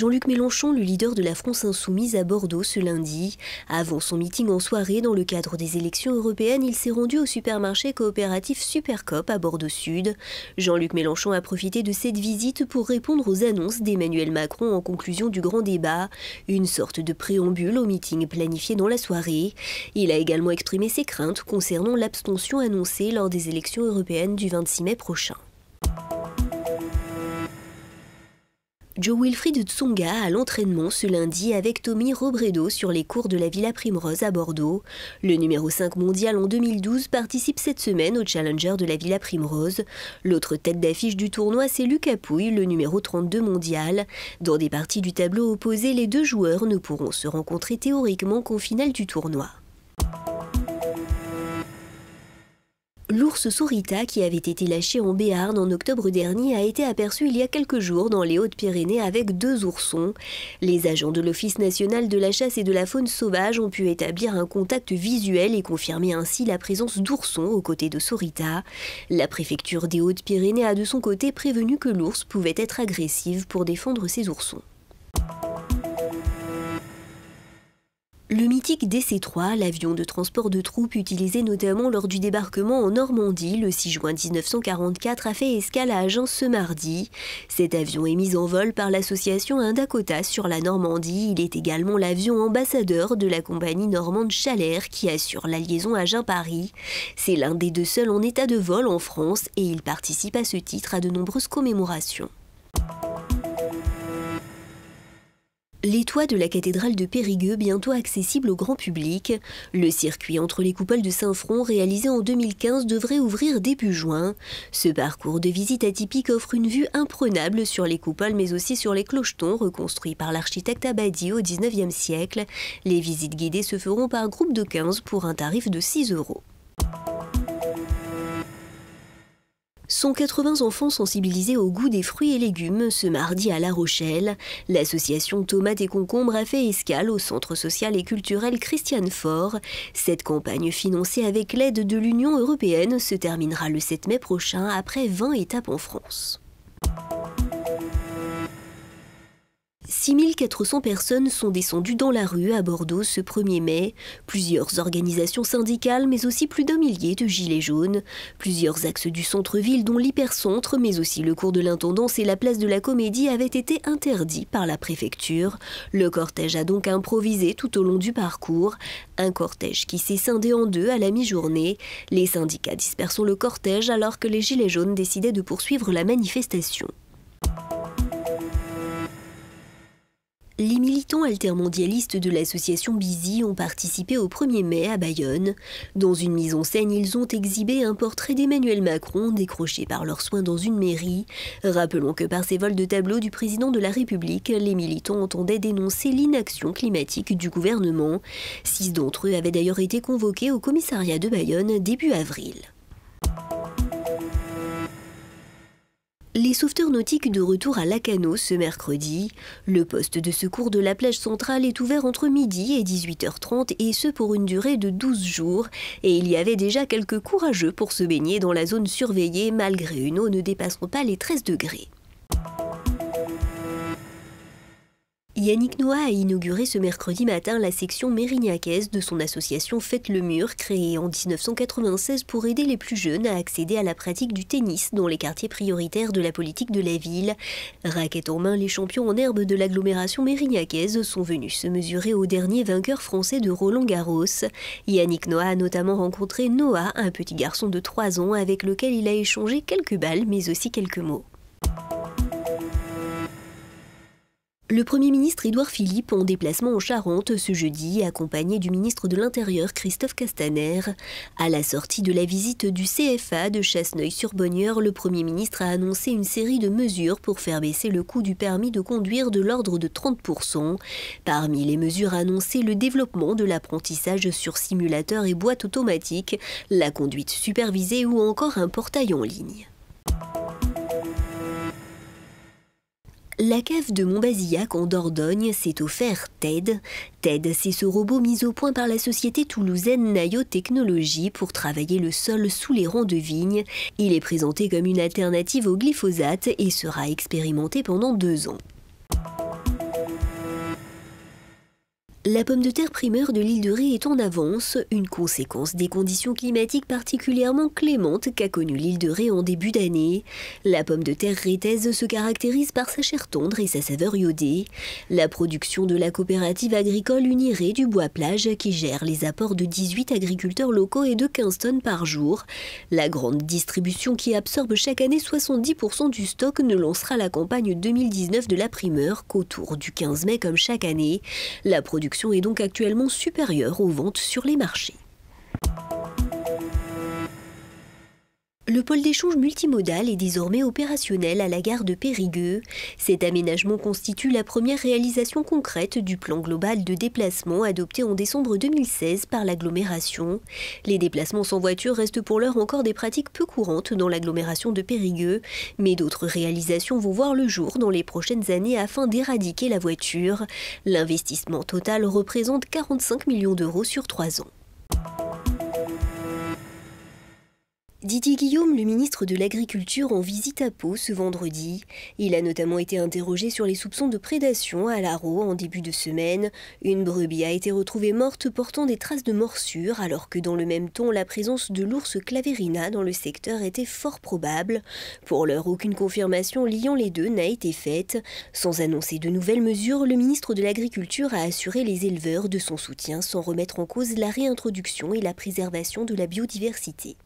Jean-Luc Mélenchon, le leader de la France insoumise à Bordeaux ce lundi. Avant son meeting en soirée dans le cadre des élections européennes, il s'est rendu au supermarché coopératif Supercop à Bordeaux Sud. Jean-Luc Mélenchon a profité de cette visite pour répondre aux annonces d'Emmanuel Macron en conclusion du grand débat, une sorte de préambule au meeting planifié dans la soirée. Il a également exprimé ses craintes concernant l'abstention annoncée lors des élections européennes du 26 mai prochain. Joe Wilfried Tsunga à l'entraînement ce lundi avec Tommy Robredo sur les cours de la Villa Primrose à Bordeaux. Le numéro 5 mondial en 2012 participe cette semaine au Challenger de la Villa Primrose. L'autre tête d'affiche du tournoi, c'est Lucas Pouille, le numéro 32 mondial. Dans des parties du tableau opposé, les deux joueurs ne pourront se rencontrer théoriquement qu'au finale du tournoi. L'ours Sorita, qui avait été lâché en Béarn en octobre dernier a été aperçu il y a quelques jours dans les Hautes-Pyrénées avec deux oursons. Les agents de l'Office national de la chasse et de la faune sauvage ont pu établir un contact visuel et confirmer ainsi la présence d'oursons aux côtés de Sorita. La préfecture des Hautes-Pyrénées a de son côté prévenu que l'ours pouvait être agressive pour défendre ses oursons. Le mythique DC-3, l'avion de transport de troupes utilisé notamment lors du débarquement en Normandie le 6 juin 1944, a fait escale à Agen ce mardi. Cet avion est mis en vol par l'association Indakota sur la Normandie. Il est également l'avion ambassadeur de la compagnie normande chaler qui assure la liaison Agen-Paris. C'est l'un des deux seuls en état de vol en France et il participe à ce titre à de nombreuses commémorations. Les toits de la cathédrale de Périgueux, bientôt accessibles au grand public, le circuit entre les coupoles de Saint-Front réalisé en 2015 devrait ouvrir début juin. Ce parcours de visite atypique offre une vue imprenable sur les coupoles mais aussi sur les clochetons reconstruits par l'architecte Abadi au 19e siècle. Les visites guidées se feront par groupe de 15 pour un tarif de 6 euros. 180 enfants sensibilisés au goût des fruits et légumes ce mardi à La Rochelle. L'association Tomates et Concombres a fait escale au Centre social et culturel Christiane Fort. Cette campagne financée avec l'aide de l'Union européenne se terminera le 7 mai prochain après 20 étapes en France. 400 personnes sont descendues dans la rue à Bordeaux ce 1er mai. Plusieurs organisations syndicales, mais aussi plus d'un millier de gilets jaunes. Plusieurs axes du centre-ville, dont l'hypercentre, mais aussi le cours de l'intendance et la place de la comédie, avaient été interdits par la préfecture. Le cortège a donc improvisé tout au long du parcours. Un cortège qui s'est scindé en deux à la mi-journée. Les syndicats dispersant le cortège alors que les gilets jaunes décidaient de poursuivre la manifestation. Les militants altermondialistes de l'association Bizi ont participé au 1er mai à Bayonne. Dans une mise en scène, ils ont exhibé un portrait d'Emmanuel Macron décroché par leurs soins dans une mairie. Rappelons que par ces vols de tableaux du président de la République, les militants entendaient dénoncer l'inaction climatique du gouvernement. Six d'entre eux avaient d'ailleurs été convoqués au commissariat de Bayonne début avril. Les sauveteurs nautiques de retour à Lacano ce mercredi. Le poste de secours de la plage centrale est ouvert entre midi et 18h30 et ce pour une durée de 12 jours. Et il y avait déjà quelques courageux pour se baigner dans la zone surveillée malgré une eau ne dépassant pas les 13 degrés. Yannick Noah a inauguré ce mercredi matin la section mérignacaise de son association Fête le Mur, créée en 1996 pour aider les plus jeunes à accéder à la pratique du tennis dans les quartiers prioritaires de la politique de la ville. Raquette en main, les champions en herbe de l'agglomération mérignacaise sont venus se mesurer au dernier vainqueur français de Roland Garros. Yannick Noah a notamment rencontré Noah, un petit garçon de 3 ans avec lequel il a échangé quelques balles mais aussi quelques mots. Le Premier ministre Édouard Philippe en déplacement en Charente ce jeudi, accompagné du ministre de l'Intérieur Christophe Castaner. À la sortie de la visite du CFA de Chasseneuil-sur-Bonnieure, le Premier ministre a annoncé une série de mesures pour faire baisser le coût du permis de conduire de l'ordre de 30%. Parmi les mesures annoncées, le développement de l'apprentissage sur simulateur et boîte automatique, la conduite supervisée ou encore un portail en ligne. La cave de Montbazillac en Dordogne s'est offert TED. TED, c'est ce robot mis au point par la société toulousaine Nayo Technologies pour travailler le sol sous les rangs de vigne. Il est présenté comme une alternative au glyphosate et sera expérimenté pendant deux ans. La pomme de terre primeur de l'île de Ré est en avance, une conséquence des conditions climatiques particulièrement clémentes qu'a connue l'île de Ré en début d'année. La pomme de terre rétaise se caractérise par sa chair tendre et sa saveur iodée. La production de la coopérative agricole Uniré du Bois-Plage, qui gère les apports de 18 agriculteurs locaux et de 15 tonnes par jour. La grande distribution qui absorbe chaque année 70% du stock ne lancera la campagne 2019 de la primeur qu'autour du 15 mai comme chaque année. La production est donc actuellement supérieure aux ventes sur les marchés. Le pôle d'échange multimodal est désormais opérationnel à la gare de Périgueux. Cet aménagement constitue la première réalisation concrète du plan global de déplacement adopté en décembre 2016 par l'agglomération. Les déplacements sans voiture restent pour l'heure encore des pratiques peu courantes dans l'agglomération de Périgueux, mais d'autres réalisations vont voir le jour dans les prochaines années afin d'éradiquer la voiture. L'investissement total représente 45 millions d'euros sur trois ans. Didier Guillaume, le ministre de l'Agriculture, en visite à Pau ce vendredi. Il a notamment été interrogé sur les soupçons de prédation à l'Arro en début de semaine. Une brebis a été retrouvée morte portant des traces de morsures, alors que dans le même temps, la présence de l'ours Claverina dans le secteur était fort probable. Pour l'heure, aucune confirmation liant les deux n'a été faite. Sans annoncer de nouvelles mesures, le ministre de l'Agriculture a assuré les éleveurs de son soutien sans remettre en cause la réintroduction et la préservation de la biodiversité.